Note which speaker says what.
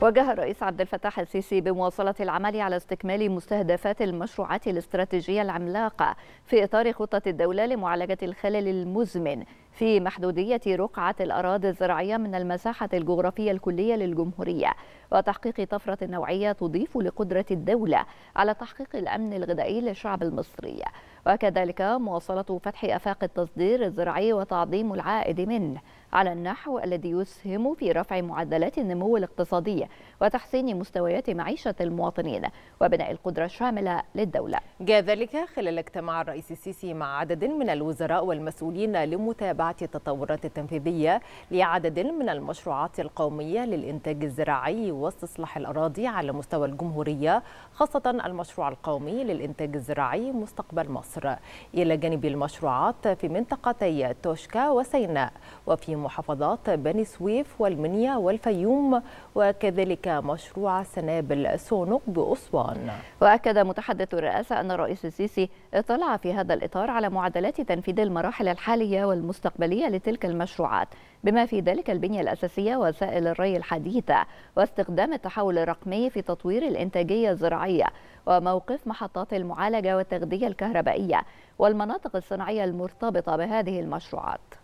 Speaker 1: وجه الرئيس عبد الفتاح السيسي بمواصلة العمل على استكمال مستهدفات المشروعات الاستراتيجية العملاقة في إطار خطة الدولة لمعالجة الخلل المزمن في محدودية رقعة الأراضي الزراعية من المساحة الجغرافية الكلية للجمهورية وتحقيق طفرة نوعية تضيف لقدرة الدولة على تحقيق الأمن الغذائي للشعب المصري وكذلك مواصلة فتح أفاق التصدير الزراعي وتعظيم العائد منه على النحو الذي يسهم في رفع معدلات النمو الاقتصادي وتحسين مستويات معيشة المواطنين وبناء القدرة الشاملة
Speaker 2: للدولة جاء ذلك خلال اجتماع الرئيس السيسي مع عدد من الوزراء والمسؤولين لمتابعة التطورات التنفيذية لعدد من المشروعات القومية للإنتاج الزراعي واستصلاح الأراضي على مستوى الجمهورية خاصة المشروع القومي للإنتاج الزراعي مستقبل مصر إلى جانب المشروعات في منطقتي توشكا وسيناء وفي محافظات بني سويف والمنيا والفيوم وكذلك مشروع سنابل سونق بأسوان نعم. وأكد متحدث
Speaker 1: الرئاسة أن الرئيس السيسي اطلع في هذا الإطار على معدلات تنفيذ المراحل الحالية والمستقبل المستقبلية لتلك المشروعات بما في ذلك البنية الأساسية وسائل الري الحديثة واستخدام التحول الرقمي في تطوير الإنتاجية الزراعية وموقف محطات المعالجة والتغذية الكهربائية والمناطق الصناعية المرتبطة بهذه المشروعات